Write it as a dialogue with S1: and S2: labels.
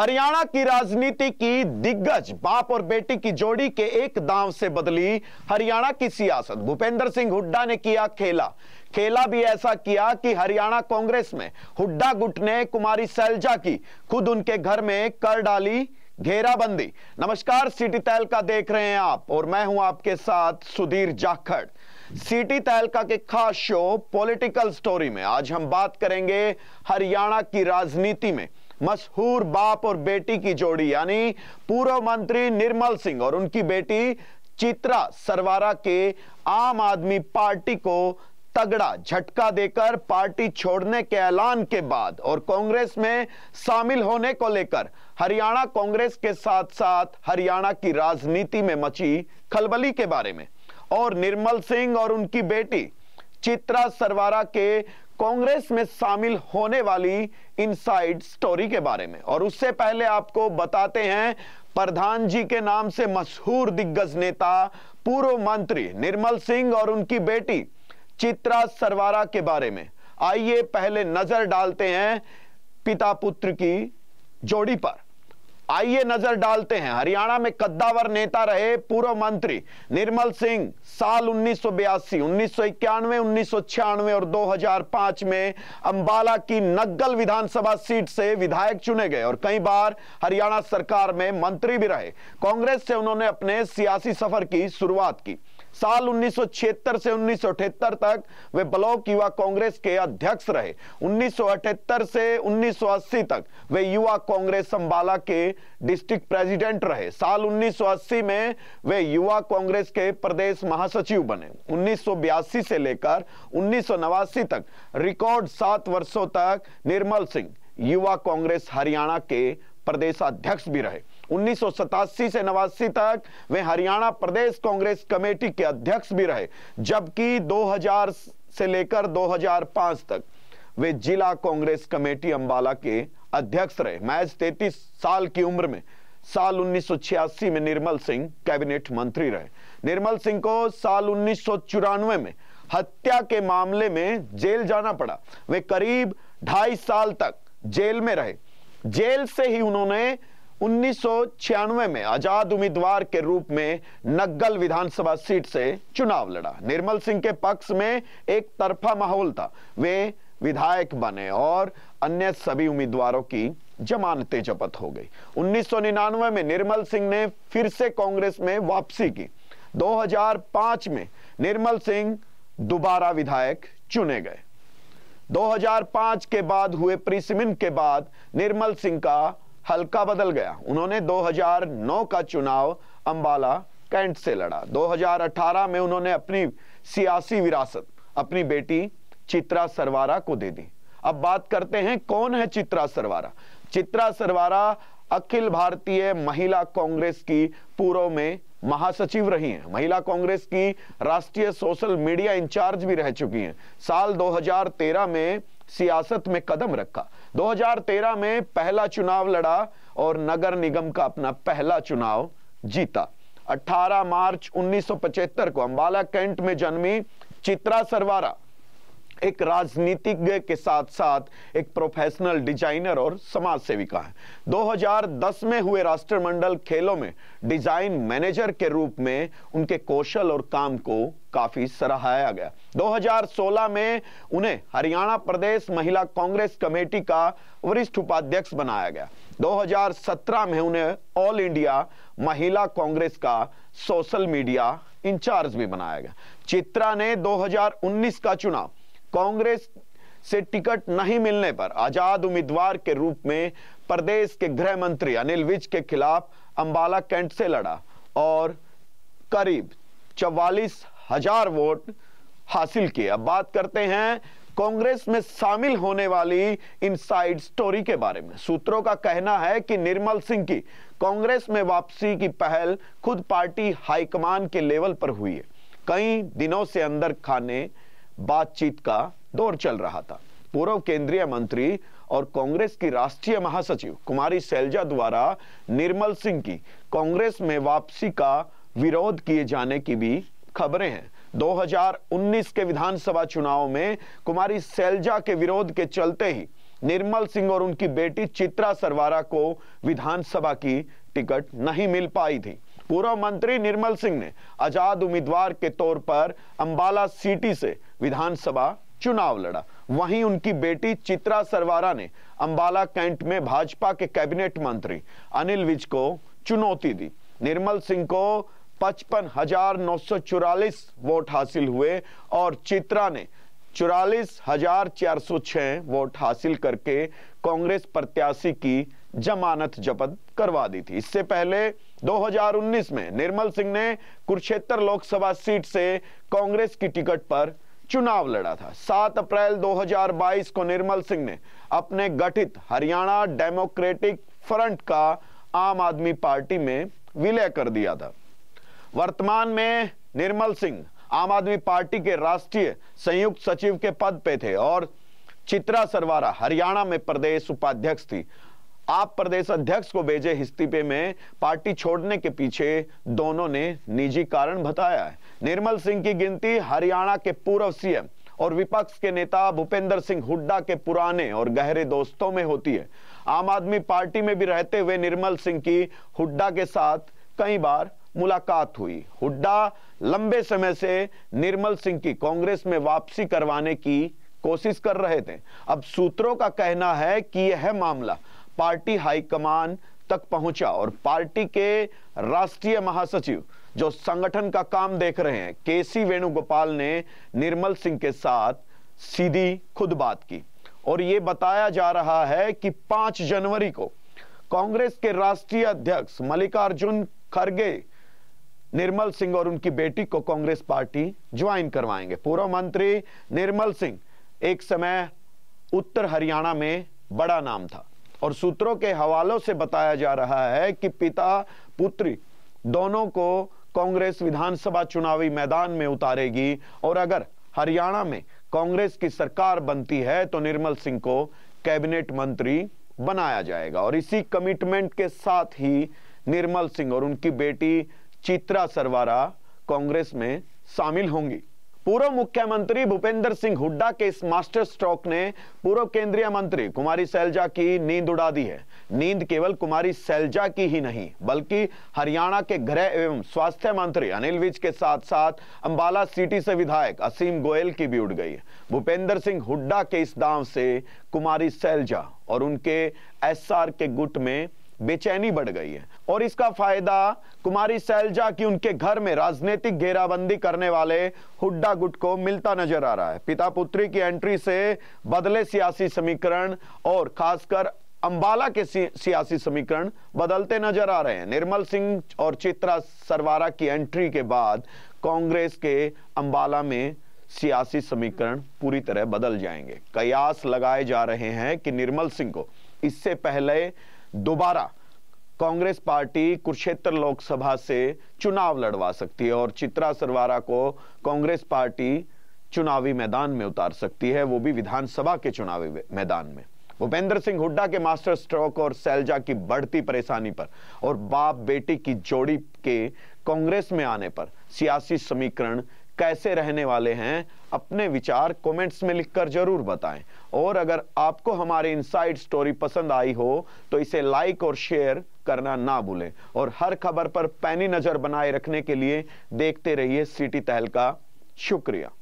S1: हरियाणा की राजनीति की दिग्गज बाप और बेटी की जोड़ी के एक दांव से बदली हरियाणा की सियासत भूपेंद्र सिंह हुड्डा ने किया खेला खेला भी ऐसा किया कि हरियाणा कांग्रेस में हुड्डा गुट ने कुमारी सैलजा की खुद उनके घर में कर डाली घेराबंदी नमस्कार सिटी तैल का देख रहे हैं आप और मैं हूं आपके साथ सुधीर जाखड़ सिटी तहलका के खास शो पॉलिटिकल स्टोरी में आज हम बात करेंगे हरियाणा की राजनीति में मशहूर बाप और बेटी की जोड़ी यानी पूर्व मंत्री निर्मल सिंह और उनकी बेटी चित्रा सरवारा के आम आदमी पार्टी को तगड़ा झटका देकर पार्टी छोड़ने के ऐलान के बाद और कांग्रेस में शामिल होने को लेकर हरियाणा कांग्रेस के साथ साथ हरियाणा की राजनीति में मची खलबली के बारे में और निर्मल सिंह और उनकी बेटी चित्रा सरवारा के कांग्रेस में शामिल होने वाली इनसाइड स्टोरी के बारे में और उससे पहले आपको बताते हैं प्रधान जी के नाम से मशहूर दिग्गज नेता पूर्व मंत्री निर्मल सिंह और उनकी बेटी चित्रा सरवारा के बारे में आइए पहले नजर डालते हैं पिता पुत्र की जोड़ी पर आइए नजर डालते हैं हरियाणा में कद्दावर नेता रहे पूर्व मंत्री निर्मल सिंह साल उन्नीस सौ बयासी उन्नीस सौ इक्यानवे उन्नीस सौ छियानवे और 2005 में अंबाला की नग्गल विधानसभा सीट से विधायक चुने गए और कई बार हरियाणा सरकार में मंत्री भी रहे कांग्रेस से उन्होंने अपने सियासी सफर की शुरुआत की साल उन्नीस से उन्नीस तक वे ब्लॉक युवा कांग्रेस के अध्यक्ष रहे उन्नीस से उन्नीस तक वे युवा कांग्रेस संबाला के डिस्ट्रिक्ट प्रेसिडेंट रहे साल उन्नीस में वे युवा कांग्रेस के प्रदेश महासचिव बने उन्नीस से लेकर उन्नीस तक रिकॉर्ड सात वर्षों तक निर्मल सिंह युवा कांग्रेस हरियाणा के प्रदेश अध्यक्ष भी रहे 1987 से नवासी तक वे हरियाणा प्रदेश कांग्रेस कमेटी के अध्यक्ष भी रहे जबकि 2000 से लेकर 2005 तक वे जिला कांग्रेस कमेटी अंबाला के अध्यक्ष रहे महज तैतीस साल की उम्र में साल 1986 में निर्मल सिंह कैबिनेट मंत्री रहे निर्मल सिंह को साल उन्नीस में हत्या के मामले में जेल जाना पड़ा वे करीब ढाई साल तक जेल में रहे जेल से ही उन्होंने 1996 में आजाद उम्मीदवार के रूप में नग्गल विधानसभा सीट से चुनाव लड़ा निर्मल सिंह के पक्ष में एक तरफा माहौल था वे विधायक बने और अन्य सभी उम्मीदवारों की जमानतें जपत हो गई 1999 में निर्मल सिंह ने फिर से कांग्रेस में वापसी की 2005 में निर्मल सिंह दोबारा विधायक चुने गए 2005 के बाद हुए प्रिसमिन के बाद निर्मल सिंह का हल्का बदल गया उन्होंने 2009 का चुनाव अंबाला कैंट से लड़ा 2018 में उन्होंने अपनी सियासी विरासत अपनी बेटी चित्रा सरवारा को दे दी अब बात करते हैं कौन है चित्रा सरवारा चित्रा सरवारा अखिल भारतीय महिला कांग्रेस की पूर्व में महासचिव रही हैं महिला कांग्रेस की राष्ट्रीय सोशल मीडिया इंचार्ज भी रह चुकी हैं साल 2013 में सियासत में कदम रखा 2013 में पहला चुनाव लड़ा और नगर निगम का अपना पहला चुनाव जीता 18 मार्च 1975 को अंबाला कैंट में जन्मी चित्रा सरवारा एक राजनीतिज्ञ के साथ साथ एक प्रोफेशनल डिजाइनर और समाज सेविका है 2010 में हुए राष्ट्रमंडल खेलों में डिजाइन मैनेजर के रूप में उनके कौशल और काम को काफी सराहाया गया 2016 में उन्हें हरियाणा प्रदेश महिला कांग्रेस कमेटी का वरिष्ठ उपाध्यक्ष बनाया गया 2017 में उन्हें ऑल इंडिया महिला कांग्रेस का सोशल मीडिया इंचार्ज भी बनाया गया चित्रा ने 2019 का चुनाव कांग्रेस से टिकट नहीं मिलने पर आजाद उम्मीदवार के रूप में प्रदेश के गृह मंत्री अनिल विज के खिलाफ अंबाला कैंट से लड़ा और करीब चवालीस हजार वोट हासिल किए अब बात करते हैं कांग्रेस में शामिल होने वाली इन साइड स्टोरी के बारे में सूत्रों का कहना है कि निर्मल सिंह की कांग्रेस में वापसी की पहल खुद पार्टी हाईकमान के लेवल पर हुई है कई दिनों से अंदर खाने बातचीत का दौर चल रहा था पूर्व केंद्रीय मंत्री और कांग्रेस की राष्ट्रीय महासचिव कुमारी सैलजा द्वारा निर्मल सिंह की कांग्रेस में वापसी का विरोध किए जाने की भी खबरें हैं 2019 के विधानसभा चुनाव में कुमारी सैलजा के विरोध के चलते ही निर्मल सिंह और उनकी बेटी चित्रा सरवारा को विधानसभा की टिकट नहीं मिल पाई थी पूर्व मंत्री निर्मल सिंह ने आजाद उम्मीदवार के तौर पर अंबाला सिटी से विधानसभा चुनाव लड़ा वहीं उनकी बेटी चित्रा सरवारा ने अंबाला कैंट में भाजपा के कैबिनेट मंत्री अनिल विज को चुनौती दी निर्मल सिंह को पचपन हजार नौ सौ वोट हासिल हुए और चित्रा ने चौरालीस हजार चार सौ छह वोट हासिल करके कांग्रेस प्रत्याशी की जमानत जबत करवा दी थी इससे पहले 2019 में निर्मल सिंह ने कुरुक्षेत्र लोकसभा सीट से कांग्रेस की टिकट पर चुनाव लड़ा था 7 अप्रैल 2022 को निर्मल सिंह ने अपने गठित हरियाणा डेमोक्रेटिक फ्रंट का आम आदमी पार्टी में विलय कर दिया था वर्तमान में निर्मल सिंह आम आदमी पार्टी के राष्ट्रीय संयुक्त सचिव के पद पे थे और चित्रा सरवारा हरियाणा में प्रदेश उपाध्यक्ष थी आप प्रदेश अध्यक्ष को भेजे इस्तीफे में पार्टी छोड़ने के पीछे दोनों ने निजी कारण बताया है निर्मल सिंह की गिनती हरियाणा के पूर्व सीएम और विपक्ष के नेता भूपेंद्र सिंह हुड्डा के पुराने और गहरे दोस्तों में होती है आम आदमी पार्टी में भी रहते हुए निर्मल सिंह की हुड्डा के साथ कई बार मुलाकात हुई हुड्डा लंबे समय से निर्मल सिंह की कांग्रेस में वापसी करवाने की कोशिश कर रहे थे अब सूत्रों का कहना है कि यह मामला पार्टी हाईकमान तक पहुंचा और पार्टी के राष्ट्रीय महासचिव जो संगठन का काम देख रहे हैं केसी वेणुगोपाल ने निर्मल सिंह के साथ सीधी खुद बात की और यह बताया जा रहा है कि पांच जनवरी को कांग्रेस के राष्ट्रीय अध्यक्ष मल्लिकार्जुन खड़गे निर्मल सिंह और उनकी बेटी को कांग्रेस पार्टी ज्वाइन करवाएंगे पूर्व मंत्री निर्मल सिंह एक समय उत्तर हरियाणा में बड़ा नाम था और सूत्रों के हवालों से बताया जा रहा है कि पिता पुत्र दोनों को कांग्रेस विधानसभा चुनावी मैदान में उतारेगी और अगर हरियाणा में कांग्रेस की सरकार बनती है तो निर्मल सिंह को कैबिनेट मंत्री बनाया जाएगा और इसी कमिटमेंट के साथ ही निर्मल सिंह और उनकी बेटी चित्रा सरवारा कांग्रेस में शामिल होंगी पूर्व मुख्यमंत्री भूपेंद्र सिंह हुड्डा के इस मास्टर स्ट्रोक ने पूर्व केंद्रीय मंत्री कुमारी सैलजा की नींद उड़ा दी है नींद केवल कुमारी सैलजा की ही नहीं बल्कि हरियाणा के गृह एवं स्वास्थ्य मंत्री अनिल विज के साथ साथ अंबाला सिटी से विधायक असीम गोयल की भी उड़ गई है भूपेंद्र सिंह हुड्डा के इस दांव से कुमारी सैलजा और उनके एस के गुट में बेचैनी बढ़ गई है और इसका फायदा कुमारी सैलजा की उनके घर में राजनीतिक घेराबंदी करने वाले हुड्डा गुट को मिलता नजर आ रहा है पिता पुत्री की एंट्री से बदले सियासी समीकरण और खासकर अंबाला के सियासी समीकरण बदलते नजर आ रहे हैं निर्मल सिंह और चित्रा सरवारा की एंट्री के बाद कांग्रेस के अंबाला में सियासी समीकरण पूरी तरह बदल जाएंगे कयास लगाए जा रहे हैं कि निर्मल सिंह को इससे पहले दोबारा कांग्रेस पार्टी कुरुक्षेत्र लोकसभा से चुनाव लड़वा सकती है और चित्रा सरवारा को कांग्रेस पार्टी चुनावी मैदान में उतार सकती है वो भी विधानसभा के चुनावी मैदान में भूपेंद्र सिंह हुड्डा के मास्टर स्ट्रोक और सैलजा की बढ़ती परेशानी पर और बाप बेटी की जोड़ी के कांग्रेस में आने पर सियासी समीकरण कैसे रहने वाले हैं अपने विचार कमेंट्स में लिखकर ज़रूर बताएं और अगर आपको हमारी इनसाइड स्टोरी पसंद आई हो तो इसे लाइक और शेयर करना ना भूलें और हर खबर पर पैनी नज़र बनाए रखने के लिए देखते रहिए सिटी तहलका शुक्रिया